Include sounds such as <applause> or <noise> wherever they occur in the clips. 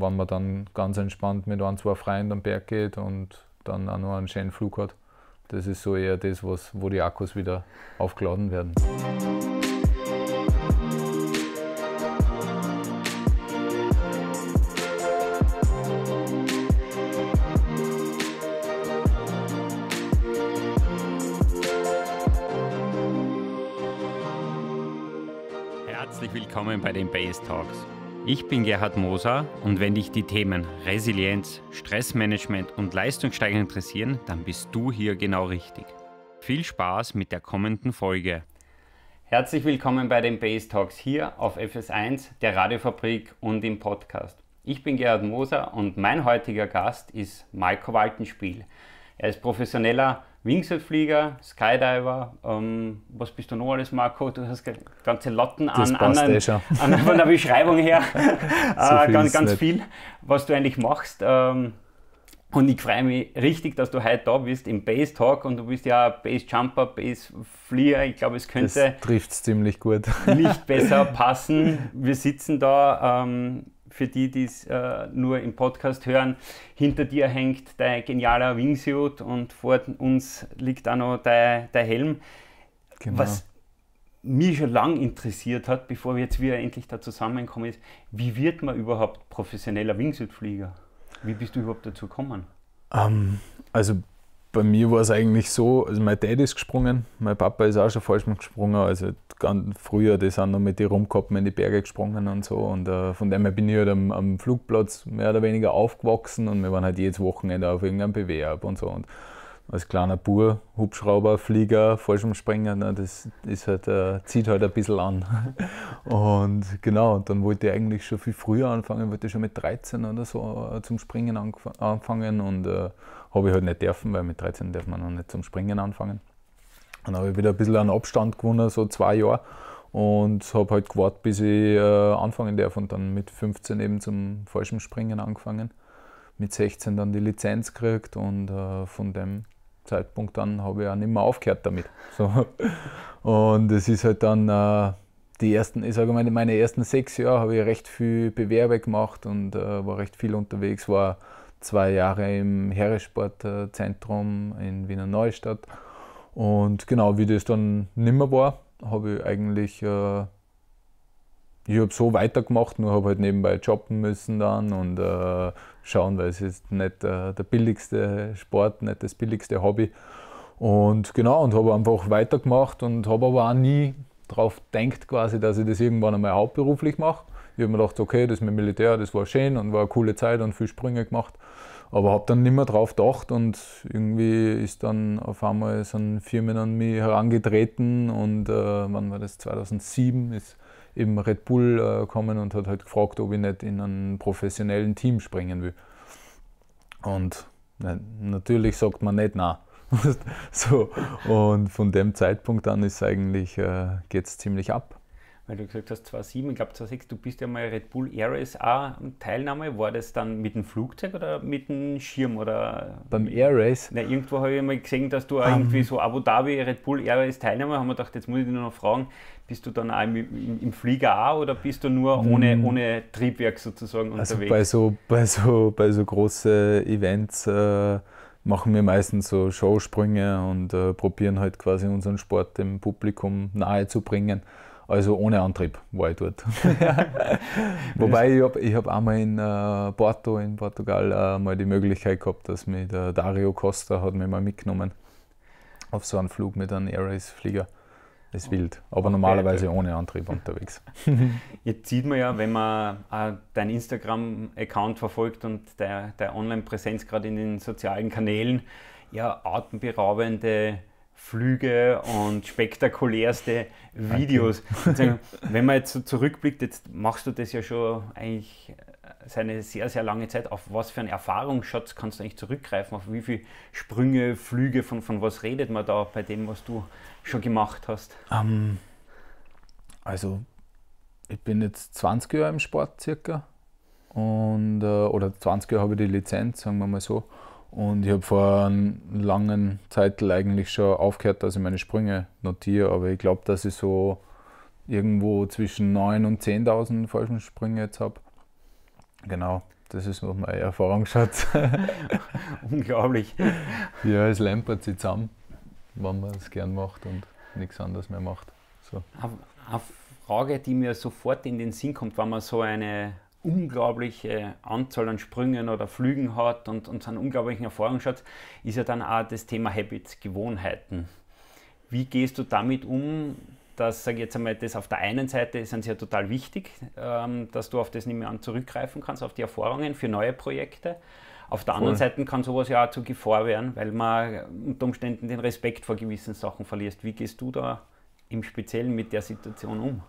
wann man dann ganz entspannt mit ein, zwei Freunden am Berg geht und dann auch noch einen schönen Flug hat. Das ist so eher das, was, wo die Akkus wieder aufgeladen werden. Herzlich willkommen bei den Base Talks. Ich bin Gerhard Moser und wenn dich die Themen Resilienz, Stressmanagement und Leistungssteigerung interessieren, dann bist du hier genau richtig. Viel Spaß mit der kommenden Folge. Herzlich willkommen bei den Base Talks hier auf FS1, der Radiofabrik und im Podcast. Ich bin Gerhard Moser und mein heutiger Gast ist Maiko Waltenspiel. Er ist professioneller Wingsuitflieger, Skydiver, ähm, was bist du noch alles, Marco? Du hast ganze Latten an, anderen, eh <laughs> an von der Beschreibung her, <laughs> äh, so äh, ganz, ganz viel, was du eigentlich machst. Ähm, und ich freue mich richtig, dass du heute da bist im Base Talk und du bist ja Base Jumper, Base Flieger. Ich glaube, es könnte. Das trifft ziemlich gut. nicht <laughs> besser passen. Wir sitzen da. Ähm, für die, die es äh, nur im Podcast hören, hinter dir hängt dein genialer Wingsuit und vor uns liegt auch noch dein, dein Helm. Genau. Was mich schon lange interessiert hat, bevor wir jetzt wieder endlich da zusammenkommen, ist, wie wird man überhaupt professioneller Wingsuitflieger? Wie bist du überhaupt dazu gekommen? Um, ähm, also bei mir war es eigentlich so, also mein Dad ist gesprungen, mein Papa ist auch schon falsch gesprungen, also ganz früher, die sind noch mit die rumgekommen in die Berge gesprungen und so und äh, von dem her bin ich halt am, am, Flugplatz mehr oder weniger aufgewachsen und wir waren halt jedes Wochenende auf irgendeinem Bewerb und so und als kleiner Bur, Hubschrauber, Flieger, Fallschirmspringer, ne, das ist halt, äh, zieht halt ein bisschen an. <laughs> Und genau, und dann wollte ich eigentlich schon viel früher anfangen, wollte schon mit 13 oder so äh, zum Springen anfangen und äh, habe ich halt nicht dürfen, weil mit 13 darf man noch nicht zum Springen anfangen. Dann habe ich wieder ein bisschen einen Abstand gewonnen, so zwei Jahre. Und habe halt gewartet, bis ich äh, anfangen darf und dann mit 15 eben zum falschen Springen angefangen. Mit 16 dann die Lizenz gekriegt und äh, von dem Zeitpunkt an habe ich auch nicht mehr aufgehört damit. <laughs> So. Und es ist halt dann äh, die ersten, ich sage mal, meine ersten sechs Jahre habe ich recht viel Bewerbe gemacht und äh, war recht viel unterwegs, war zwei Jahre im Heeressportzentrum in Wiener Neustadt. Und genau, wie das dann nimmer war, habe ich eigentlich, äh, ich habe so weitergemacht, nur habe halt nebenbei jobben müssen dann und äh, schauen, weil es ist nicht äh, der billigste Sport, nicht das billigste Hobby. Und genau, und habe einfach weitergemacht und habe aber auch nie darauf denkt quasi, dass ich das irgendwann einmal hauptberuflich mache. Ich habe mir gedacht, okay, das mit dem Militär, das war schön und war eine coole Zeit und viel Sprünge gemacht. Aber habe dann nicht mehr drauf gedacht und irgendwie ist dann auf einmal so sind Firmen an mich herangetreten und äh, wann war das? 2007 ist eben Red Bull äh, gekommen und hat halt gefragt, ob ich nicht in einem professionellen Team springen will. Und nein, natürlich sagt man nicht nein. <laughs> so, und von dem Zeitpunkt an ist eigentlich, äh, geht es ziemlich ab weil du gesagt hast, 2,7, ich glaube 2,6, du bist ja mal Red Bull Air RSA Teilnahme. War das dann mit dem Flugzeug oder mit dem Schirm? Oder Beim Air Race? Na, irgendwo habe ich mal gesehen, dass du um. irgendwie so Abu Dhabi Red Bull Air Race Teilnahme haben wir gedacht, jetzt muss ich dich nur noch fragen, bist du dann auch im, im, im Flieger auch oder bist du nur hm. ohne, mm. ohne Triebwerk sozusagen also unterwegs? Bei so, bei so, bei so großen Events äh, machen wir meistens so Showsprünge und äh, probieren halt quasi unseren Sport dem Publikum nahe zu bringen. Also ohne Antrieb war ich dort. <laughs> Wobei ich habe ich hab einmal in äh, Porto, in Portugal, äh, mal die Möglichkeit gehabt, dass mich der Dario Costa hat mich mal mitgenommen auf so einen Flug mit einem Airways-Flieger. Das ist wild, aber okay, normalerweise okay. ohne Antrieb unterwegs. <laughs> Jetzt sieht man ja, wenn man äh, deinen Instagram-Account verfolgt und der, der Online-Präsenz gerade in den sozialen Kanälen, ja, atemberaubende Flüge und spektakulärste Videos. Okay. Wenn man jetzt so zurückblickt, jetzt machst du das ja schon eigentlich äh, eine sehr, sehr lange Zeit. Auf was für einen Erfahrungsschatz kannst du eigentlich zurückgreifen? Auf wie viele Sprünge, Flüge, von, von was redet man da bei dem, was du schon gemacht hast? Um, ähm, also, ich bin jetzt 20 Jahre im Sport circa. Und, äh, oder 20 Jahre habe ich die Lizenz, sagen wir mal so. Und ich habe vor einem langen Zeitl eigentlich schon aufgehört, dass ich meine Sprünge notiere. Aber ich glaube, dass ich so irgendwo zwischen 9.000 und 10.000 falschen Sprünge jetzt habe. Genau, das ist noch mein Erfahrungsschatz. <laughs> Unglaublich. Ja, es lämpert sich zusammen, wenn man es gern macht und nichts anderes mehr macht. So. Eine Frage, die mir sofort in den Sinn kommt, wenn man so eine unglaubliche Anzahl an Sprüngen oder Flügen hat und, und seinen unglaublichen Erfahrungsschatz, ist ja dann auch das Thema Habits, Gewohnheiten. Wie gehst du damit um, dass, sage ich jetzt einmal, das auf der einen Seite sind sie ja total wichtig, ähm, dass du auf das nicht mehr an zurückgreifen kannst, auf die Erfahrungen für neue Projekte. Auf der Voll. anderen Seite kann sowas ja auch zur Gefahr werden, weil man unter Umständen den Respekt vor gewissen Sachen verliert. Wie gehst du da im Speziellen mit der Situation um?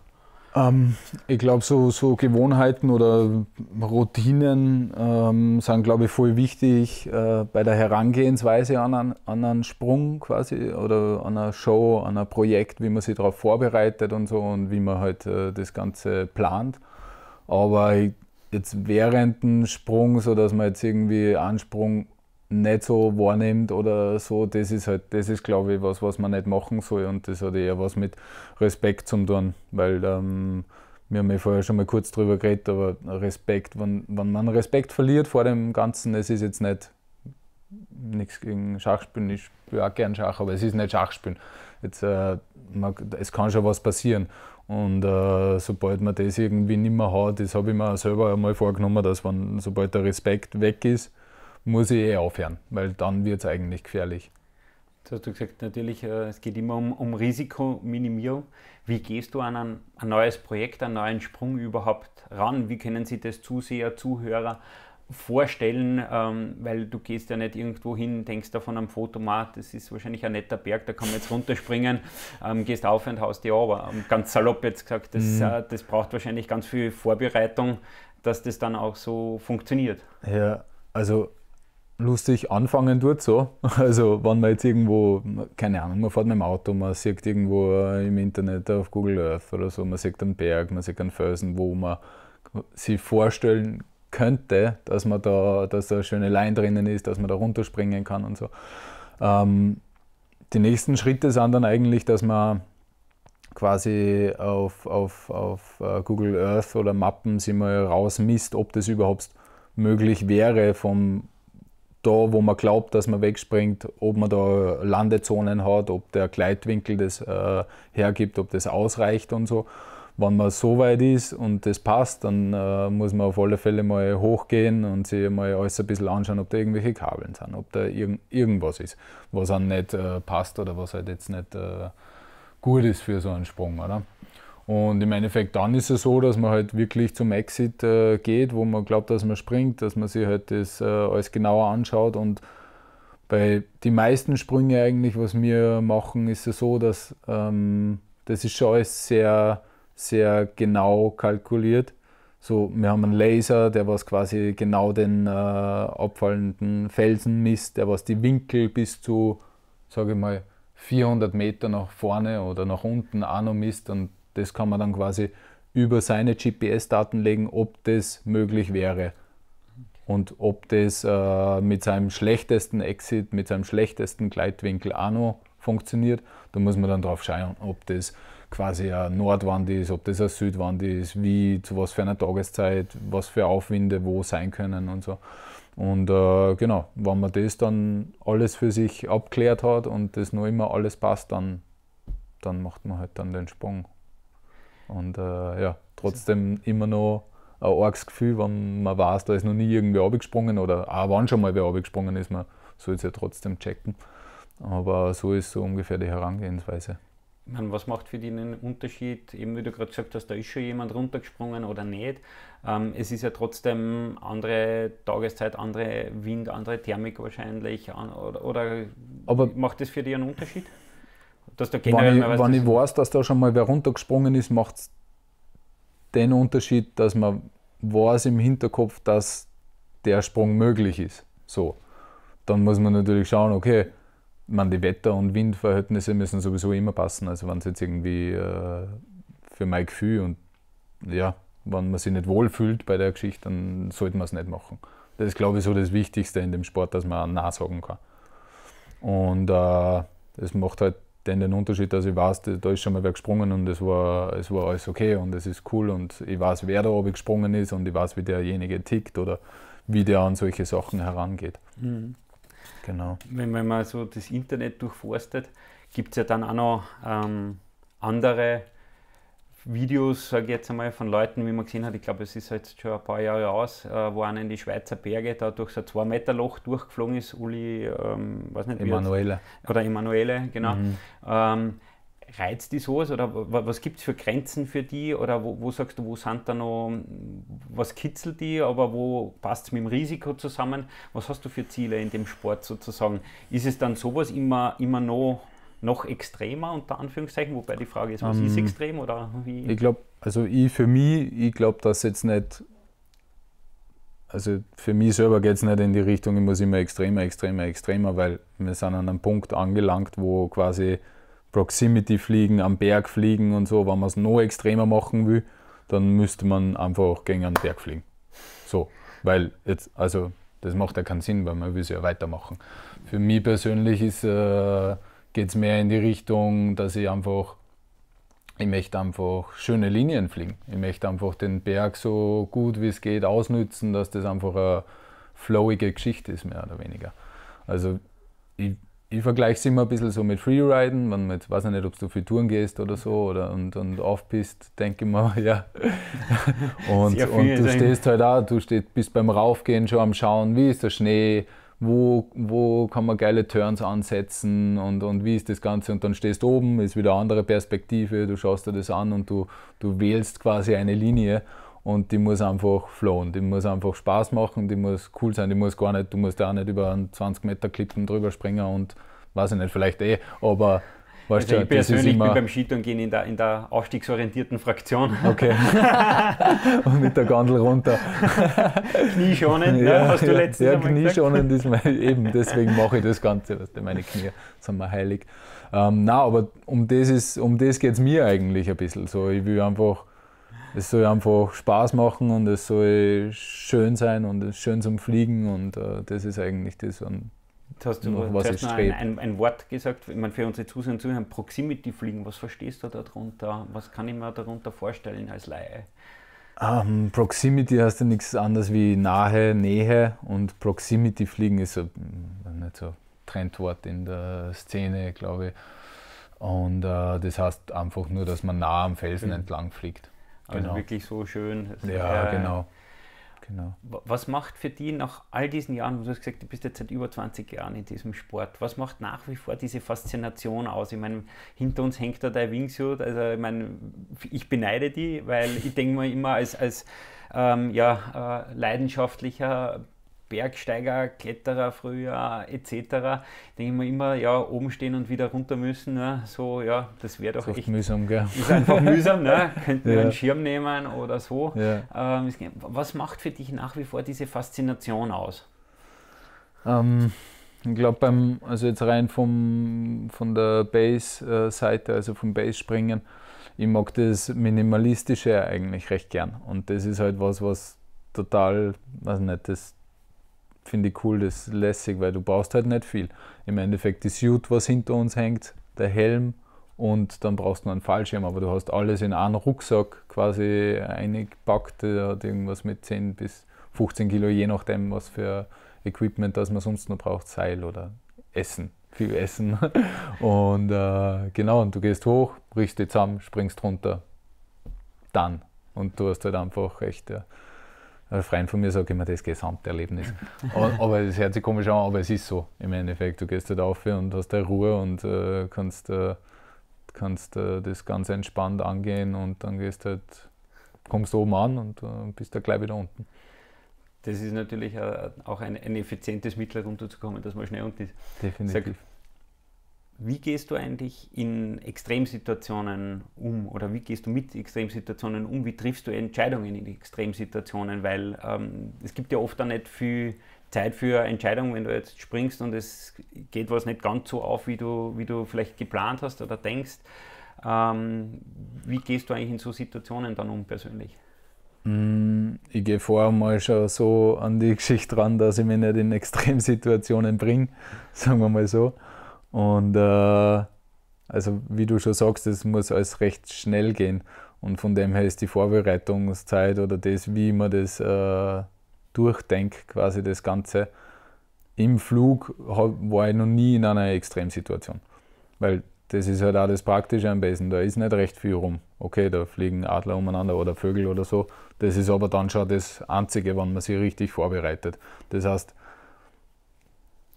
Ähm, ich glaube, so, so, Gewohnheiten oder Routinen ähm, sind, glaube ich, voll wichtig äh, bei der Herangehensweise an einen, an einen Sprung quasi oder an einer Show, an ein Projekt, wie man sich darauf vorbereitet und so und wie man halt äh, das Ganze plant. Aber ich, jetzt während des Sprung, so dass man jetzt irgendwie einen Sprung nicht so wahrnimmt oder so, das ist halt, das ist glaube ich was, was man nicht machen soll und das hat eher was mit Respekt zu tun, weil ähm, wir haben ja vorher schon mal kurz drüber geredet, aber Respekt, wenn, wenn man Respekt verliert vor dem Ganzen, es ist jetzt nicht nichts gegen Schachspielen, ich spiele auch gern Schach, aber es ist nicht Schachspielen. Jetzt, äh, man, es kann schon was passieren. Und äh, sobald man das irgendwie nicht mehr hat, das habe ich mir selber einmal vorgenommen, dass wenn, sobald der Respekt weg ist, muss ich eh aufhören, weil dann wird es eigentlich gefährlich. Jetzt hast du gesagt, natürlich, äh, es geht immer um, um Risikominimierung. Wie gehst du an ein, ein, neues Projekt, einen neuen Sprung überhaupt ran? Wie können sich das Zuseher, Zuhörer vorstellen? Ähm, weil du gehst ja nicht irgendwo hin, denkst davon am Fotomat, das ist wahrscheinlich ein netter Berg, da kann man jetzt runterspringen, <laughs> ähm, gehst auf und haust die aber. Ähm, ganz salopp jetzt gesagt, das, mhm. äh, das braucht wahrscheinlich ganz viel Vorbereitung, dass das dann auch so funktioniert. Ja, also lustig anfangen tut so. <laughs> Also wenn man jetzt irgendwo, keine Ahnung, man fährt mit dem Auto, man sieht irgendwo äh, im Internet auf Google Earth oder so, man sieht einen Berg, man sieht einen Felsen, wo man sich vorstellen könnte, dass man da, dass da eine schöne Lein drinnen ist, dass man da runterspringen kann und so. Ähm, die nächsten Schritte sind dann eigentlich, dass man quasi auf, auf, auf äh, Google Earth oder Mappen sich mal rausmisst, ob das überhaupt möglich wäre vom da, wo man glaubt, dass man wegspringt, ob man da Landezonen hat, ob der Gleitwinkel das äh, hergibt, ob das ausreicht und so. Wenn man so weit ist und das passt, dann äh, muss man auf alle Fälle mal hochgehen und sich mal alles ein bisschen anschauen, ob da irgendwelche Kabeln sind, ob da irg irgendwas ist, was einem nicht äh, passt oder was halt jetzt nicht äh, gut ist für so einen Sprung, oder? Und im Endeffekt dann ist es so, dass man halt wirklich zum Exit äh, geht, wo man glaubt, dass man springt, dass man sich halt das äh, alles genauer anschaut. Und bei den meisten Sprüngen eigentlich, was wir machen, ist es so, dass ähm, das ist schon alles sehr, sehr genau kalkuliert. So, wir haben einen Laser, der was quasi genau den äh, abfallenden Felsen misst, der was die Winkel bis zu, sage ich mal, 400 Meter nach vorne oder nach unten auch noch misst und das kann man dann quasi über seine GPS-Daten legen, ob das möglich wäre. Und ob das äh, mit seinem schlechtesten Exit, mit seinem schlechtesten Gleitwinkel auch noch funktioniert, da muss man dann drauf schauen, ob das quasi eine Nordwand ist, ob das eine Südwand ist, wie, zu was für einer Tageszeit, was für Aufwinde wo sein können und so. Und äh, genau, wenn man das dann alles für sich abklärt hat und das nur immer alles passt, dann, dann macht man halt dann den Sprung. Und äh, ja, trotzdem also. immer noch ein arges Gefühl, wenn man weiß, da ist noch nie irgendwer abgesprungen oder auch wann schon mal wer abgesprungen ist, man soll es ja trotzdem checken. Aber so ist so ungefähr die Herangehensweise. meine, was macht für dich einen Unterschied? Eben wie du gerade gesagt hast, da ist schon jemand runtergesprungen oder nicht. Ähm, es ist ja trotzdem andere Tageszeit, andere Wind, andere Thermik wahrscheinlich. An, oder, oder macht das für dich einen Unterschied? Dass da wenn ich, weiß, wenn ich weiß, dass da schon mal wer runtergesprungen ist, macht es den Unterschied, dass man weiß im Hinterkopf, dass der Sprung möglich ist. So. Dann muss man natürlich schauen, okay, man, die Wetter- und Windverhältnisse müssen sowieso immer passen. Also wenn es jetzt irgendwie äh, für mein Gefühl und ja, wenn man sich nicht wohlfühlt bei der Geschichte, dann sollte man es nicht machen. Das ist, glaube ich, so das Wichtigste in dem Sport, dass man Nein sagen kann. Und äh, das macht halt denn den Unterschied, dass ich weiß, da ist schon mal wer gesprungen und es war, es war alles okay und es ist cool und ich weiß, wer da oben gesprungen ist und ich weiß, wie derjenige tickt oder wie der an solche Sachen herangeht. Mhm. Genau. Wenn, wenn man so das Internet durchforstet, gibt es ja dann auch noch ähm, andere Videos, sage ich jetzt einmal, von Leuten, wie man gesehen hat, ich glaube, es ist jetzt halt schon ein paar Jahre aus, äh, wo einer in die Schweizer Berge da durch so ein 2 Meter Loch durchgeflogen ist, Uli, ähm, weiß nicht, Emanuele. Oder Emanuele, genau. Mhm. Ähm, reizt die sowas oder was gibt es für Grenzen für die oder wo, wo, sagst du, wo sind da noch, was kitzelt die, aber wo passt es mit dem Risiko zusammen? Was hast du für Ziele in dem Sport sozusagen? Ist es dann sowas immer, immer noch noch extremer, unter Anführungszeichen, wobei die Frage ist, was um, ist ähm, extrem oder wie? Ich glaube, also ich für mich, ich glaube, dass jetzt nicht, also für mich selber geht es nicht in die Richtung, ich muss immer extremer, extremer, extremer, weil wir sind an einem Punkt angelangt, wo quasi Proximity fliegen, am Berg fliegen und so, wenn man es noch extremer machen will, dann müsste man einfach gegen einen Berg fliegen. So, weil jetzt, also das macht ja keinen Sinn, weil man will es ja weitermachen. Für mich persönlich ist äh, geht es mehr in die Richtung, dass ich einfach, ich möchte einfach schöne Linien fliegen. Ich möchte einfach den Berg so gut wie es geht ausnützen, dass das einfach eine flowige Geschichte ist, mehr oder weniger. Also ich, ich vergleiche es immer ein bisschen so mit Freeriden, wenn man jetzt, weiß ich nicht, ob du für Touren gehst oder so oder und, und aufpisst, denke ich mal, <laughs> ja. <laughs> und, und du stehst halt da, du stehst, bist beim Raufgehen schon am Schauen, wie ist der Schnee, wo, wo kann man geile Turns ansetzen und, und wie ist das Ganze. Und dann stehst du oben, ist wieder eine andere Perspektive, du schaust dir das an und du, du wählst quasi eine Linie und die muss einfach flowen, die muss einfach Spaß machen, die muss cool sein, die muss gar nicht, du musst da nicht über einen 20 Meter Klippen drüber springen und weiß ich nicht, vielleicht eh, aber Weißt also ich persönlich bin beim Skitourengehen in der, in der aufstiegsorientierten Fraktion. Okay. <laughs> Und mit der Gondel runter. Knieschonend, ne, ja, ne? hast du ja, letztens Ja, knieschonend ist mein, eben, deswegen mache ich das Ganze, weißt du, meine Knie sind mir heilig. Ähm, Na, aber um das, um das geht es mir eigentlich ein bisschen. So, ich will einfach es soll einfach Spaß machen und es soll schön sein und es ist schön zum Fliegen und äh, das ist eigentlich das. Und Jetzt hast du noch was zuerst ein, ein, Wort gesagt, ich meine, für unsere Zuseher und Zuhörer, Proximity Fliegen, was verstehst du darunter? Was kann ich mir darunter vorstellen als Laie? Um, ähm, Proximity heißt ja nichts anderes wie nahe, Nähe und Proximity Fliegen ist ein, hm, nicht so Trendwort in der Szene, glaube ich. Und uh, das heißt einfach nur, dass man nah am Felsen genau. entlang fliegt. Also genau. wirklich so schön. ja, äh, genau. Genau. Was macht für die nach all diesen Jahren, du hast gesagt, du bist jetzt seit über 20 Jahren in diesem Sport, was macht nach wie vor diese Faszination aus? Ich meine, hinter uns hängt da dein Wingsuit, also ich meine, ich beneide die, weil ich denke mir immer als, als ähm, ja, äh, leidenschaftlicher Bergsteiger, Kletterer früher etc. Denken wir immer, ja, oben stehen und wieder runter müssen. Ne? So, ja, das wäre doch das ist echt mühsam, gell? Ist einfach <laughs> mühsam, ne? Könnten wir ja. einen Schirm nehmen oder so. Ja. Ähm, was macht für dich nach wie vor diese Faszination aus? Ähm, ich glaube, beim, also jetzt rein vom, von der Base-Seite, also vom Base-Springen, ich mag das Minimalistische eigentlich recht gern. Und das ist halt was, was total, weiß nicht, das, finde ich cool, das ist lässig, weil du brauchst halt nicht viel. Im Endeffekt die Suit, was hinter uns hängt, der Helm und dann brauchst du noch einen Fallschirm, aber du hast alles in einen Rucksack quasi eingepackt, der hat irgendwas mit 10 bis 15 Kilo, je nachdem, was für Equipment, das man sonst noch braucht, Seil oder Essen, viel Essen. <laughs> Und äh, genau, und du gehst hoch, brichst dich zusammen, springst runter, dann. Und du hast halt einfach echt... Ja, ein Freund von mir sagt immer das Gesamterlebnis. aber das hört sich komisch an, aber es ist so im Endeffekt. Du gehst dort halt auf und hast da Ruhe und äh, kannst, äh, kannst äh, das ganz entspannt angehen und dann gehst halt, kommst oben an und äh, bist da gleich wieder unten. Das ist natürlich äh, auch ein, ein effizientes Mittel, herunterzukommen, dass man schnell unten ist. Definitiv. Sag, wie gehst du eigentlich in Extremsituationen um oder wie gehst du mit Extremsituationen um? Wie triffst du Entscheidungen in Extremsituationen? Weil ähm, es gibt ja oft dann nicht viel Zeit für Entscheidungen, wenn du jetzt springst und es geht was nicht ganz so auf, wie du, wie du vielleicht geplant hast oder denkst. Ähm, wie gehst du eigentlich in so Situationen dann um persönlich? Mm, ich gehe vorher mal schon so an die Geschichte ran, dass ich mich nicht in Extremsituationen bringe, <laughs> sagen wir mal so. Und äh, also wie du schon sagst, es muss alles recht schnell gehen. Und von dem her ist die Vorbereitungszeit oder das, wie man das äh, durchdenkt, quasi das Ganze. Im Flug war ich noch nie in einer Extremsituation. Weil das ist halt auch das Praktische am besten. Da ist nicht recht viel rum. Okay, da fliegen Adler umeinander oder Vögel oder so. Das ist aber dann schon das Einzige, wenn man sich richtig vorbereitet. Das heißt,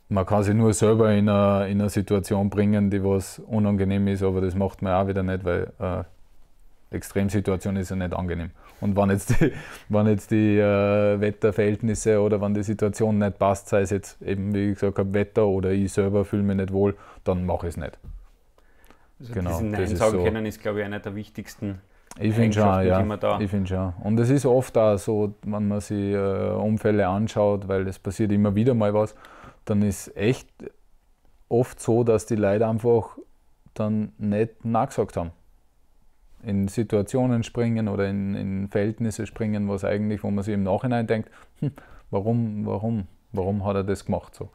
man kann sich nur selber in eine, in eine Situation bringen, die was unangenehm ist, aber das macht man auch wieder nicht, weil äh, Extremsituation ist ja nicht angenehm. Und wenn jetzt die, <laughs> wenn jetzt die äh, Wetterverhältnisse oder wenn die Situation nicht passt, sei es jetzt eben, wie ich gesagt habe, Wetter oder ich selber fühle mich nicht wohl, dann mache ich es nicht. Also genau, diesen Nein sagen so. ist, glaube ich, einer der wichtigsten ich finde schon, ja. Da ich finde schon. Und es ist oft auch so, wenn man sich äh, Unfälle anschaut, weil es passiert immer wieder mal was dann ist echt oft so, dass die Leute einfach dann nicht nachgesagt haben. In Situationen springen oder in, in Verhältnisse springen, was eigentlich, wo man sich im Nachhinein denkt, hm, warum, warum, warum hat er das gemacht so?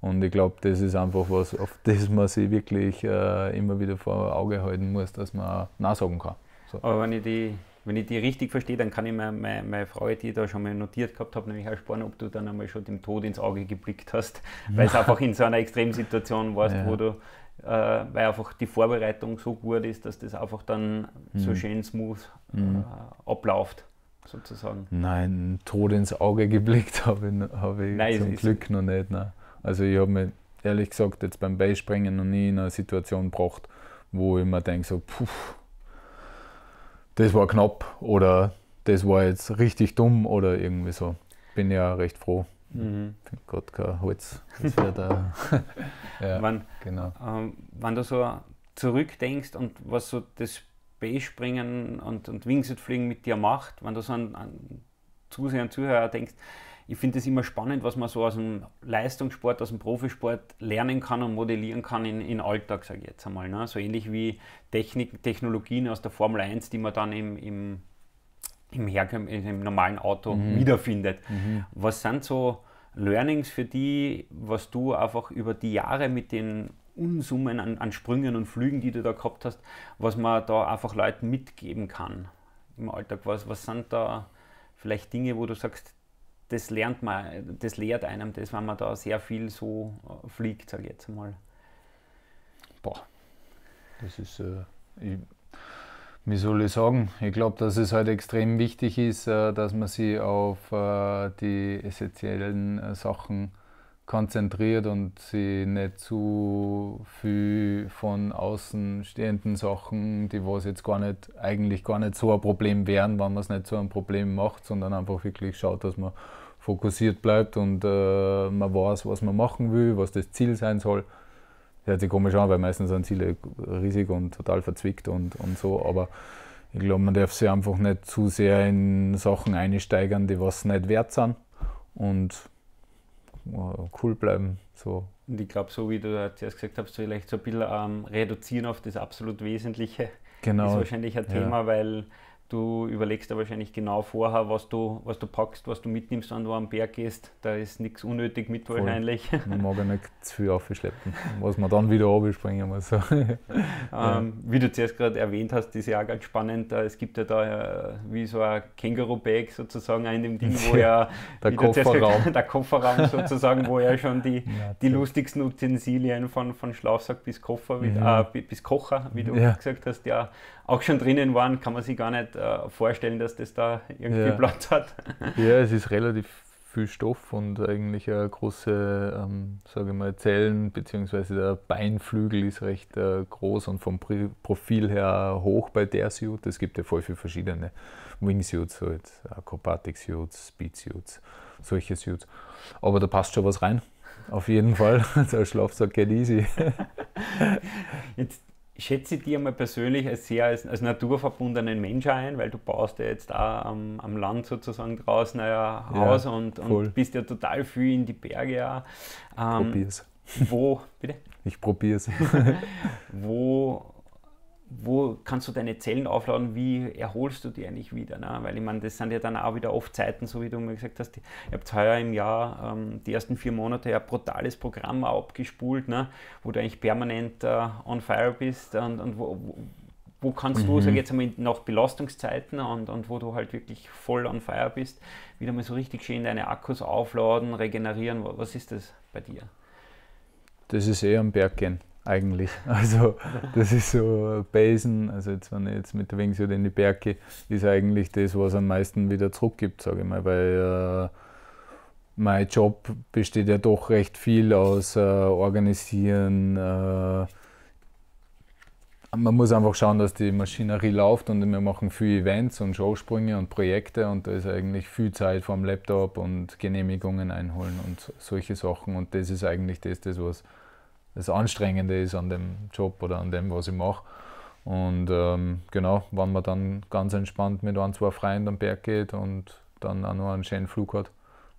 Und ich glaube, das ist einfach was, auf das man sich wirklich äh, immer wieder vor Auge halten muss, dass man Nein sagen kann. So. Aber wenn ich die wenn ich die richtig verstehe, dann kann ich meine, meine, meine Frage, die ich da schon mal notiert gehabt habe, nämlich ersparen, ob du dann einmal schon dem Tod ins Auge geblickt hast, weil es einfach in so einer Extremsituation warst, ja. wo du, äh, weil einfach die Vorbereitung so gut ist, dass das einfach dann mhm. so schön smooth mhm. äh, abläuft. Sozusagen. Nein, Tod ins Auge geblickt habe ich, hab ich nein, zum Glück noch nicht. Nein. Also ich habe mich ehrlich gesagt jetzt beim Beispringen noch nie in einer Situation gebracht, wo ich mir denke, so, puh, das war knapp oder das war jetzt richtig dumm oder irgendwie so. Bin ja recht froh. Mhm. Gott, kein Holz. Das wird, äh, <laughs> ja, wenn, genau. Ähm, wenn du so zurückdenkst und was so das B-Springen und, und Wingsuit-Fliegen mit dir macht, wenn du so an, an und Zuhörer denkst, ich finde es immer spannend, was man so aus dem Leistungssport, aus dem Profisport lernen kann und modellieren kann in, in Alltag, sage ich jetzt einmal. Ne? So ähnlich wie Technik, Technologien aus der Formel 1, die man dann im, im, im, Herkön im normalen Auto mhm. wiederfindet. Mhm. Was sind so Learnings für die, was du einfach über die Jahre mit den Unsummen an, an Sprüngen und Flügen, die du da gehabt hast, was man da einfach Leuten mitgeben kann im Alltag? Was, was sind da vielleicht Dinge, wo du sagst, das lernt man, das lehrt einem das, wenn man da sehr viel so äh, fliegt, sage ich jetzt mal. Boah, das ist, äh, ich, wie soll ich sagen, ich glaube, dass es halt extrem wichtig ist, äh, dass man sich auf äh, die essentiellen äh, Sachen konzentriert und sie nicht zu viel von außen stehenden Sachen, die was jetzt gar nicht, eigentlich gar nicht so ein Problem wären, wenn man es nicht so ein Problem macht, sondern einfach wirklich schaut, dass man fokussiert bleibt und äh, man weiß, was man machen will, was das Ziel sein soll. Das hört sich komisch an, weil meistens sind Ziele riesig und total verzwickt und, und so, aber ich glaube, man darf sich einfach nicht zu sehr in Sachen einsteigern, die was nicht wert sind und äh, cool bleiben. So. Und ich glaube, so wie du zuerst gesagt hast, vielleicht so ein bisschen ähm, reduzieren auf das absolut Wesentliche genau. ist wahrscheinlich ein Thema, ja. weil Du überlegst da wahrscheinlich genau vorher, was du, was du packst, was du mitnimmst, wenn du am Berg gehst. Da ist nichts unnötig mit Voll. wahrscheinlich. <laughs> Man mag ja nicht zu viel aufschleppen, was man dann wieder abspringen muss. <laughs> ähm, ja. Wie du zuerst gerade erwähnt hast, ist ja auch ganz spannend. Es gibt ja da äh, wie so ein Känguru-Bag sozusagen in dem Ding, wo <laughs> ja der, Kofferraum. Gesagt, der Kofferraum sozusagen, wo ja schon die, die lustigsten Utensilien von, von Schlafsack bis Koffer, mhm. äh, bis Kocher, wie du ja. gesagt hast, ja auch schon drinnen waren, kann man sich gar nicht äh, vorstellen, dass das da irgendwie ja. Platz hat. <laughs> Ja, es ist relativ viel Stoff und eigentlich eine große, ähm, sage ich mal, Zellen, beziehungsweise der Beinflügel ist recht äh, groß und vom Profil her hoch bei der Suit. Es gibt ja voll viele verschiedene Wingsuits, so jetzt Acrobatic Suits, Speed Suits, solche Suits. Aber da passt schon was rein. Auf jeden Fall, <laughs> der Schlafsack geht easy. <laughs> Jetzt schätze dich einmal persönlich als sehr als, als naturverbundenen Mensch ein, weil du baust ja jetzt auch am, am Land sozusagen draußen ein Haus ja, und, und bist ja total viel in die Berge auch. Ähm, es. Wo, bitte? Ich probiere es. <laughs> wo, wo kannst du deine Zellen aufladen, wie erholst du die eigentlich wieder? Ne? Weil ich meine, das sind ja dann auch wieder oft Zeiten, so wie du mir gesagt hast, ihr habt heuer im Jahr ähm, die ersten vier Monate ein brutales Programm abgespult, ne? wo du eigentlich permanent äh, on fire bist und, und wo, wo, wo, kannst mhm. du, sag jetzt einmal, nach Belastungszeiten und, und wo du halt wirklich voll on fire bist, wieder mal so richtig schön deine Akkus aufladen, regenerieren. Was ist das bei dir? Das ist eher am Berg gehen eigentlich. <laughs> Also das ist so Basen, also jetzt wenn ich jetzt mit der so in die Berge, ist eigentlich das, was am meisten wieder zurückgibt, sage ich mal, weil äh, mein Job besteht ja doch recht viel aus äh, organisieren. Äh, man muss einfach schauen, dass die Maschinerie läuft und wir machen viel Events und Showsprünge und Projekte und da ist eigentlich viel Zeit vom Laptop und Genehmigungen einholen und solche Sachen und das ist eigentlich das, das was das Anstrengende ist an dem Job oder an dem, was ich mache. Und ähm, genau, wenn man dann ganz entspannt mit ein, zwei Freien am Berg geht und dann auch noch einen schönen Flug hat,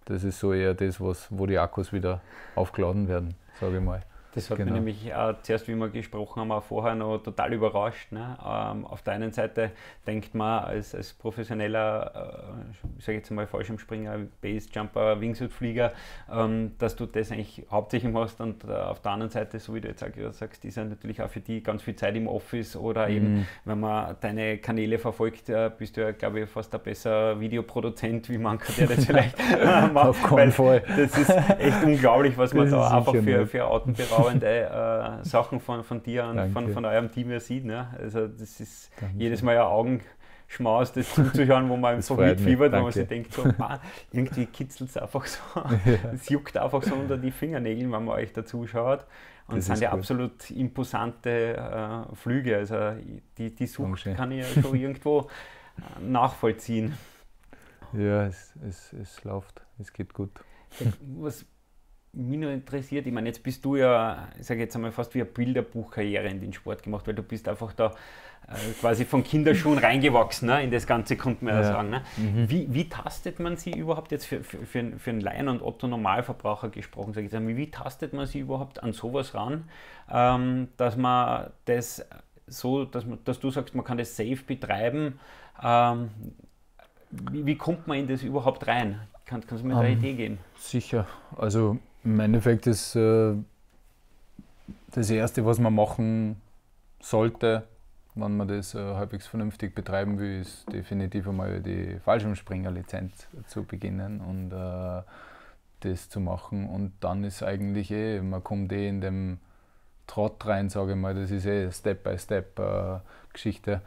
das ist so eher das, was, wo die Akkus wieder aufgeladen werden, sage ich mal. Das hat genau. mich nämlich auch äh, zuerst, wie wir gesprochen haben, auch vorher noch total überrascht. Ne? Ähm, auf der einen Seite denkt man als, als professioneller, äh, ich sage jetzt mal Fallschirmspringer, Basejumper, Wingsuitflieger, ähm, dass du das eigentlich hauptsächlich machst und äh, auf der anderen Seite, so wie du jetzt auch gerade sagst, ist ja natürlich auch für die ganz viel Zeit im Office oder mhm. eben, wenn man deine Kanäle verfolgt, äh, bist du ja, glaube ich, fast ein besser Videoproduzent wie mancher, der das <laughs> vielleicht äh, macht. Auf keinen Fall. Das ist echt unglaublich, was man da einfach für, mehr. für Autenbereich empowernde äh, Sachen von, von dir und von, von eurem Team ja sieht. Ne? Also das ist Danke. jedes Mal ja Augenschmaus, das zuzuschauen, wo man so mitfiebert, wo man sich denkt, so, ah, irgendwie kitzelt es einfach so. <laughs> Es ja. juckt einfach so unter die Fingernägel, wenn man euch dazuschaut. Und das sind ja cool. absolut imposante äh, Flüge. Also die, die Sucht Danke. kann ich ja schon <laughs> irgendwo äh, nachvollziehen. Ja, es, es, es läuft, es geht gut. Was, mich nur interessiert, ich meine, jetzt bist du ja, ich sage jetzt einmal, fast wie eine Bilderbuchkarriere in den Sport gemacht, weil du bist einfach da äh, quasi von Kinderschuhen reingewachsen ne, in das Ganze, konnte man ja, sagen. Ne? Mhm. Wie, wie, tastet man sie überhaupt jetzt für, für, für, für einen Laien und Otto Normalverbraucher gesprochen, sage ich jetzt einmal, wie tastet man sie überhaupt an sowas ran, ähm, dass man das so, dass, man, dass du sagst, man kann das safe betreiben, ähm, wie, wie kommt man in das überhaupt rein? Kann, kannst du mir um, eine ähm, Idee geben? Sicher, also im Endeffekt ist äh, das Erste, was man machen sollte, wenn man das äh, halbwegs vernünftig betreiben will, ist definitiv einmal die Fallschirmspringer-Lizenz zu beginnen und äh, das zu machen. Und dann ist eigentlich eh, man kommt eh in dem Trott rein, sage ich mal, das ist eh Step-by-Step-Geschichte.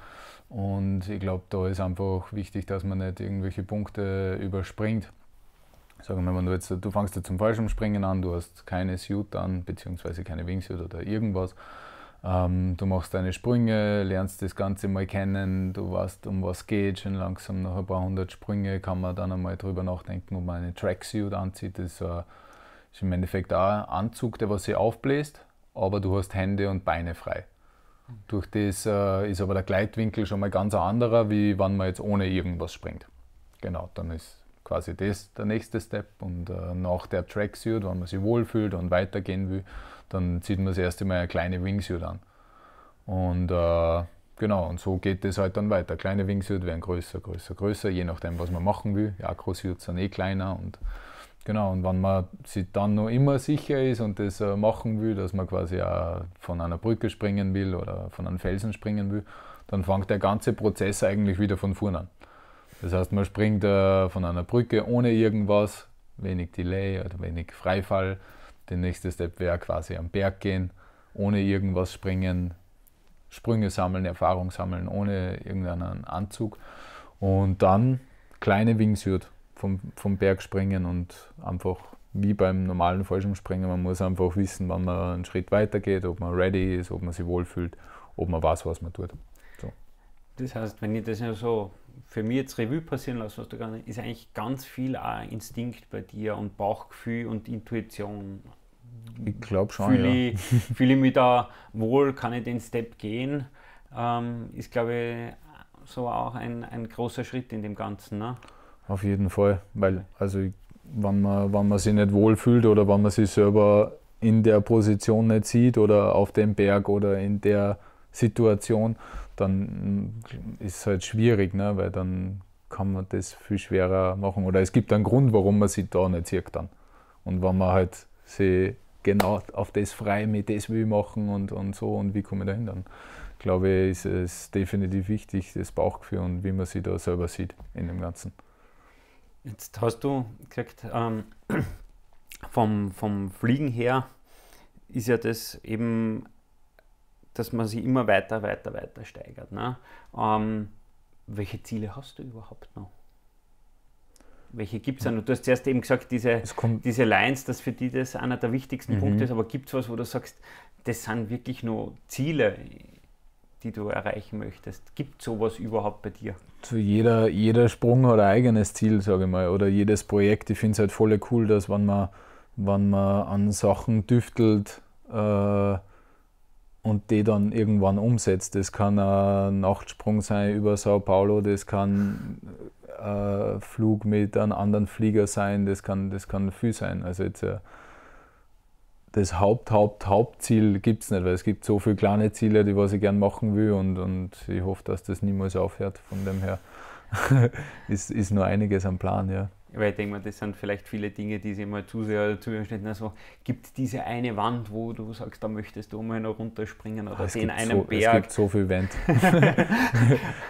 und ich glaube, da ist einfach wichtig, dass man nicht irgendwelche Punkte überspringt. Sagen wir mal, du, jetzt, du fängst jetzt zum Fallschirmspringen an, du hast keine Suit an, beziehungsweise keine Wingsuit oder irgendwas. Ähm, du machst deine Sprünge, lernst das Ganze mal kennen, du weißt, um was geht, schon langsam nach ein paar hundert Sprünge kann man dann einmal drüber nachdenken, ob man eine Tracksuit anzieht. Das ist, äh, ist im Endeffekt auch ein Anzug, der was sie aufbläst, aber du hast Hände und Beine frei. Durch das äh, ist aber der Gleitwinkel schon mal ganz anderer, wie wenn man jetzt ohne irgendwas springt. Genau, dann ist quasi das der nächste Step. Und äh, nach der Tracksuit, wenn man sich wohlfühlt und weitergehen will, dann zieht man das erste Mal eine kleine Wingsuit an. Und äh, genau, und so geht das halt dann weiter. Kleine Wingsuit werden größer, größer, größer, je nachdem, was man machen will. Ja, Acro-Suits sind eh kleiner und genau, und wenn man sich dann noch immer sicher ist und das äh, machen will, dass man quasi auch von einer Brücke springen will oder von einem Felsen springen will, dann fängt der ganze Prozess eigentlich wieder von vorne an. Das heißt, man springt äh, von einer Brücke ohne irgendwas, wenig Delay oder wenig Freifall. Der nächste Step wäre quasi am Berg gehen, ohne irgendwas springen, Sprünge sammeln, Erfahrung sammeln, ohne irgendeinen Anzug. Und dann kleine Wingsuit vom, vom Berg springen und einfach wie beim normalen Fallschirmspringen, man muss einfach wissen, wann man einen Schritt weiter geht, ob man ready ist, ob man sich wohlfühlt, ob man weiß, was man tut. So. Das heißt, wenn ich das ja so für mich jetzt Revue passieren lassen, was du gerade ist eigentlich ganz viel auch Instinkt bei dir und Bauchgefühl und Intuition. Ich glaube schon. Fühle ja. fühl ich mich da wohl, kann ich den Step gehen, ähm, ist glaube ich so auch ein, ein großer Schritt in dem Ganzen. Ne? Auf jeden Fall, weil also wenn man, wenn man sich nicht wohlfühlt oder wenn man sich selber in der Position nicht sieht oder auf dem Berg oder in der Situation, dann ist es halt schwierig, ne? weil dann kann man das viel schwerer machen. Oder es gibt einen Grund, warum man sich da nicht sieht dann. Und wenn man halt sich genau auf das frei mit das will machen und, und so und wie komme ich dahin dann. Glaube ich, ist es definitiv wichtig, das Bauchgefühl und wie man sich da selber sieht in dem Ganzen. Jetzt hast du gesagt, ähm, <clears throat> vom, vom Fliegen her ist ja das eben dass man sie immer weiter, weiter, weiter steigert. Ne? Ähm, welche Ziele hast du überhaupt noch? Welche gibt es ja. noch? Du hast zuerst eben gesagt, diese, diese Lines, dass für die das einer der wichtigsten mhm. Punkte ist, aber gibt es was, wo du sagst, das sind wirklich nur Ziele, die du erreichen möchtest? Gibt sowas überhaupt bei dir? Zu jeder, jeder Sprung hat ein eigenes Ziel, sage ich mal, oder jedes Projekt. Ich finde es halt voll cool, dass wenn man, wenn man an Sachen düftelt, äh, und die dann irgendwann umsetzt. Das kann ein Nachtsprung sein über Sao Paulo, das kann ein äh, Flug mit einem anderen Flieger sein, das kann, das kann viel sein. Also jetzt äh, das Haupt, Haupt, Hauptziel gibt es nicht, weil es gibt so viele kleine Ziele, die was ich gerne machen will und, und ich hoffe, dass das niemals aufhört. Von dem her <laughs> ist, ist nur einiges am Plan, ja. Weil ich denke mal, das sind vielleicht viele Dinge, die sich mal zu sehr dazu erschnitten. Also gibt es diese eine Wand, wo du sagst, da möchtest du mal noch runterspringen oder ah, den einen so, Berg. Es gibt so viel Wind. <laughs> <laughs>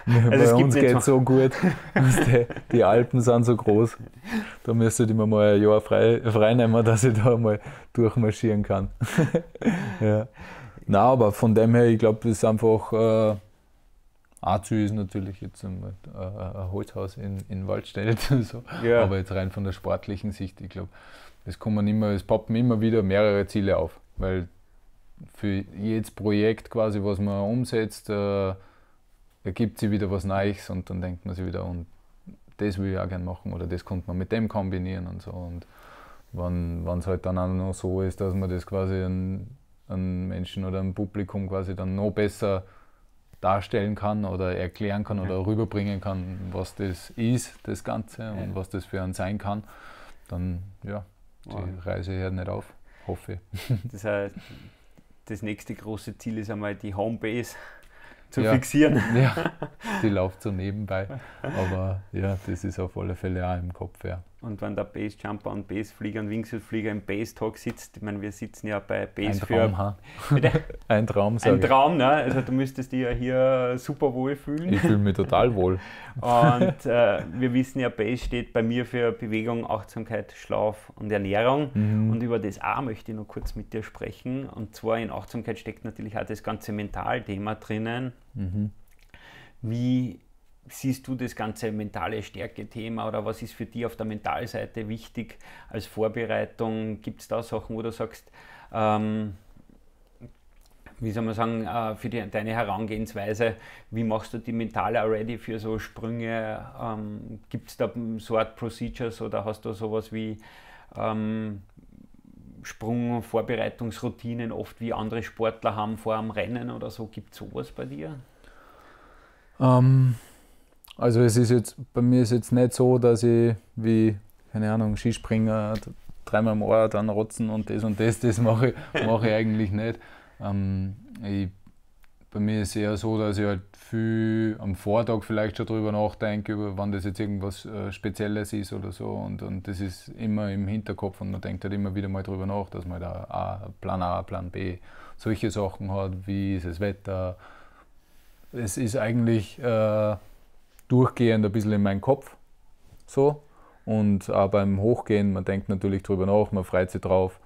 also Bei es uns geht es so gut. Die, Alpen sind so groß. Da müsste ich mir mal ein Jahr frei, freinehmen, dass ich da mal durchmarschieren kann. <laughs> ja. Na, aber von dem her, ich glaube, das ist einfach. Äh, Azü ist natürlich jetzt ein, äh, ein Holzhaus in, in Waldstädt, so. ja. aber jetzt rein von der sportlichen Sicht, ich glaube, es kommen immer, es poppen immer wieder mehrere Ziele auf, weil für jedes Projekt quasi, was man umsetzt, äh, ergibt sich wieder was Neues und dann denkt man sich wieder, und das will ich auch gerne machen oder das könnte man mit dem kombinieren und so. Und wenn es halt dann auch noch so ist, dass man das quasi an, an Menschen oder am Publikum quasi dann noch besser darstellen kann oder erklären kann oder rüberbringen kann, was das ist, das Ganze und was das für einen sein kann, dann ja, die wow. Reise hört nicht auf, hoffe ich. <laughs> Das heißt, äh, das nächste große Ziel ist einmal die Homebase zu ja, fixieren. <laughs> Ja, <laughs> die läuft so nebenbei, aber ja, das ist auf alle Fälle auch im Kopf. Ja. Und wenn der Base Jumper und Base Flieger und Wingsuit-Flieger im Base Talk sitzt, ich meine, wir sitzen ja bei Base <laughs> ein Traum, für. ein Traum, Ein Traum, ne? Also du müsstest dich ja hier super wohl fühlen. Ich fühle mich total wohl. und äh, wir wissen ja, Base steht bei mir für Bewegung, Achtsamkeit, Schlaf und Ernährung. Mhm. Und über das auch möchte ich noch kurz mit dir sprechen. Und zwar in Achtsamkeit steckt natürlich auch das ganze Mentalthema drinnen. Mhm. Wie siehst du das ganze mentale Stärke-Thema oder was ist für dich auf der Mentalseite wichtig als Vorbereitung? Gibt es da Sachen, wo du sagst, ähm, wie soll man sagen, äh, für die, deine Herangehensweise, wie machst du die mentale already für so Sprünge? Ähm, Gibt es da so Art Procedures oder hast du sowas wie ähm, Sprungvorbereitungsroutinen oft wie andere Sportler haben vor einem Rennen oder so? Gibt es sowas bei dir? Ähm, also es ist jetzt, bei mir ist jetzt nicht so, dass ich wie, keine Ahnung, Skispringer dreimal im Ohr dann rotzen und das und das, das mache ich, mache ich eigentlich nicht. Ähm, ich, bei mir ist es eher so, dass ich halt viel am Vortag vielleicht schon drüber nachdenke, über wann das jetzt irgendwas äh, Spezielles ist oder so. Und, und das ist immer im Hinterkopf und man denkt halt immer wieder mal drüber nach, dass man da A, Plan A, Plan B, solche Sachen hat, wie ist das Wetter. Es ist eigentlich äh, durchgehend ein bisschen in meinen Kopf. So. Und auch beim Hochgehen, man denkt natürlich drüber nach, man freut sich drauf.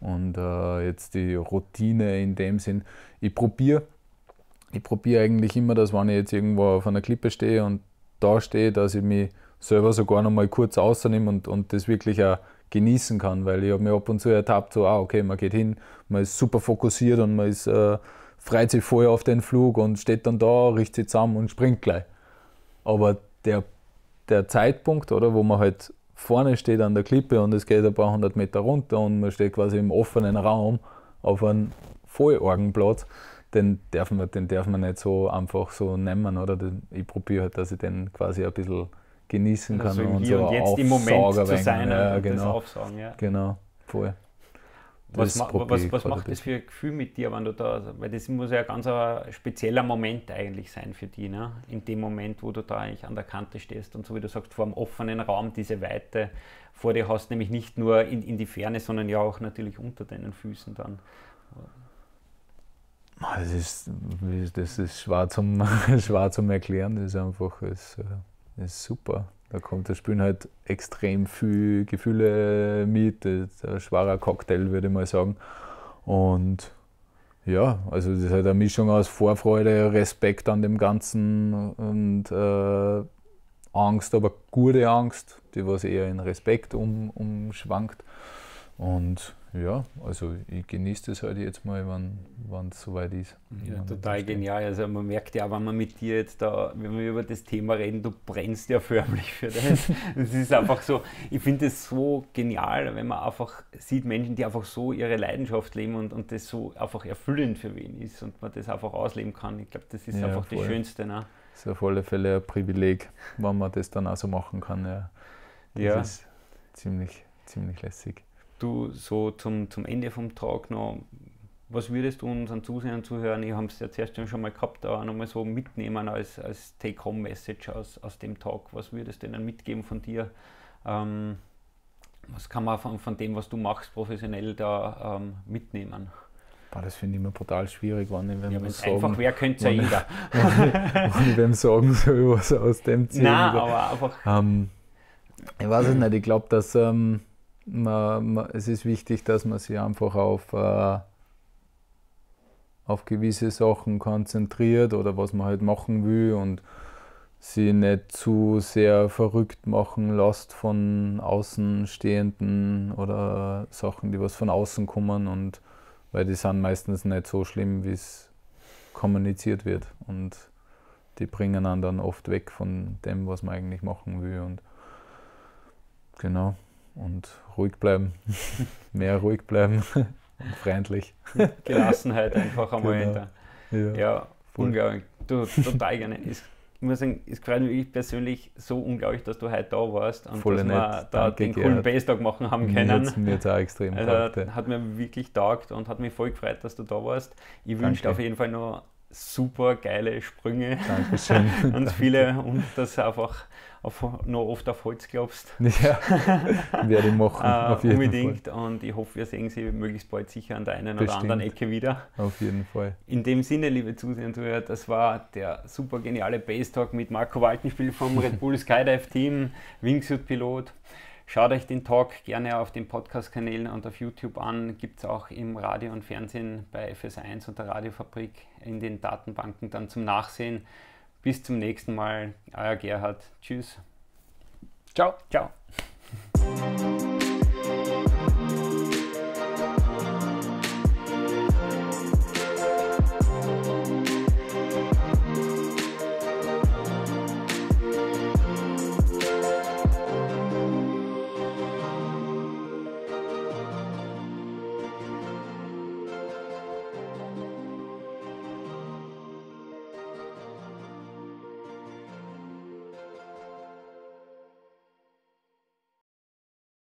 Und äh, jetzt die Routine in dem Sinn, ich probiere ich probiere eigentlich immer, dass wenn ich jetzt irgendwo auf einer Klippe stehe und da stehe, dass ich mich selber sogar noch mal kurz außernehme und, und das wirklich auch genießen kann, weil ich habe mir ab und zu ertappt, so, ah, okay, man geht hin, man ist super fokussiert und man ist, äh, freut sich voll auf den Flug und steht dann da, richtet sich zusammen und springt gleich. Aber der, der Zeitpunkt, oder, wo man halt vorne steht an der Klippe und es geht ein paar hundert Meter runter und man steht quasi im offenen Raum auf einem Vollorgenplatz, den darf man, den darf man nicht so einfach so nehmen, oder? Ich probiere halt, dass ich den quasi ein bisschen genießen kann also und so und jetzt im Moment zu sein ja, genau. das Aufsaugen, ja. Genau, voll was, was, was macht das für ein Gefühl mit dir, wenn du da, also, weil das muss ja ganz ein spezieller Moment eigentlich sein für dich, ne? in dem Moment, wo du da eigentlich an der Kante stehst und so wie du sagst, vor dem offenen Raum, diese Weite vor dir hast, nämlich nicht nur in, in die Ferne, sondern ja auch natürlich unter deinen Füßen dann. Das ist, das ist schwer, zum, <laughs> schwer zum Erklären, das ist einfach das äh, ist super. Da kommt, da spielen halt extrem viel Gefühle mit, ein schwerer Cocktail, würde ich mal sagen. Und ja, also das ist halt eine Mischung aus Vorfreude, Respekt an dem Ganzen und äh, Angst, aber gute Angst, die was eher in Respekt um, umschwankt. Und ja, also ich genieße das halt jetzt mal, wenn es soweit ist. Ja, total genial. Also man merkt ja, wenn man mit dir jetzt da, wenn wir über das Thema reden, du brennst ja förmlich für das. Es <laughs> ist einfach so, ich finde es so genial, wenn man einfach sieht, Menschen, die einfach so ihre Leidenschaft leben und, und das so einfach erfüllend für wen ist und man das einfach ausleben kann. Ich glaube, das ist ja, einfach voll. das Schönste. Ne? Das ist auf alle Fälle ein Privileg, wenn man das dann auch so machen kann. Ja. Das ja. ist ziemlich, ziemlich lässig du so zum, zum Ende vom Tag noch, was würdest du unseren Zusehern zuhören? Ich habe es ja zuerst schon mal gehabt, da nochmal so mitnehmen als, als Take-Home-Message aus, aus dem Talk. Was würdest du ihnen mitgeben von dir? Ähm, was kann man von, von, dem, was du machst, professionell da ähm, mitnehmen? Boah, das finde ich immer brutal schwierig, wann ich, wenn ja, sagen, einfach wer könnte ja jeder. <laughs> Wann ich wem sagen soll, was aus dem Ziel. Nein, aber einfach. Ähm, ich weiß es <clears throat> nicht, ich glaube, dass. Ähm, man, man, es ist wichtig, dass man sich einfach auf, äh, auf gewisse Sachen konzentriert oder was man halt machen will und sie nicht zu sehr verrückt machen lässt von Außenstehenden oder Sachen, die was von außen kommen und weil die sind meistens nicht so schlimm, wie es kommuniziert wird und die bringen einen dann oft weg von dem, was man eigentlich machen will und genau und ruhig bleiben, <laughs> mehr ruhig bleiben und freundlich. Gelassenheit einfach einmal genau. hinter. Ja, ja unglaublich. Du, total gerne. Ich muss sagen, es freut mich persönlich so unglaublich, dass du heute da warst und Voll dass nett. wir da Danke, den coolen Base-Tag machen haben können. Mir mir jetzt auch extrem also, Hat mir wirklich taugt und hat mich voll gefreut, dass du da warst. Ich wünsche dir auf jeden Fall noch super geile Sprünge. Dankeschön. Ganz <laughs> viele und dass du einfach auf, noch oft auf Holz glaubst. Ja, <laughs> werde ich machen. Äh, auf jeden unbedingt. Fall. Und ich hoffe, wir sehen Sie möglichst bald sicher an der einen Bestimmt. oder anderen Ecke wieder. Auf jeden Fall. In dem Sinne, liebe Zuseher und Zuhörer, das war der super geniale Base Talk mit Marco Waltenspiel vom <laughs> Red Bull Skydive Team, Wingsuit Pilot. Schaut euch den Talk gerne auf den Podcast-Kanälen und auf YouTube an. Gibt es auch im Radio und Fernsehen bei FS1 und der Radiofabrik in den Datenbanken dann zum Nachsehen. Bis zum nächsten Mal. Euer Gerhard. Tschüss. Ciao. Ciao.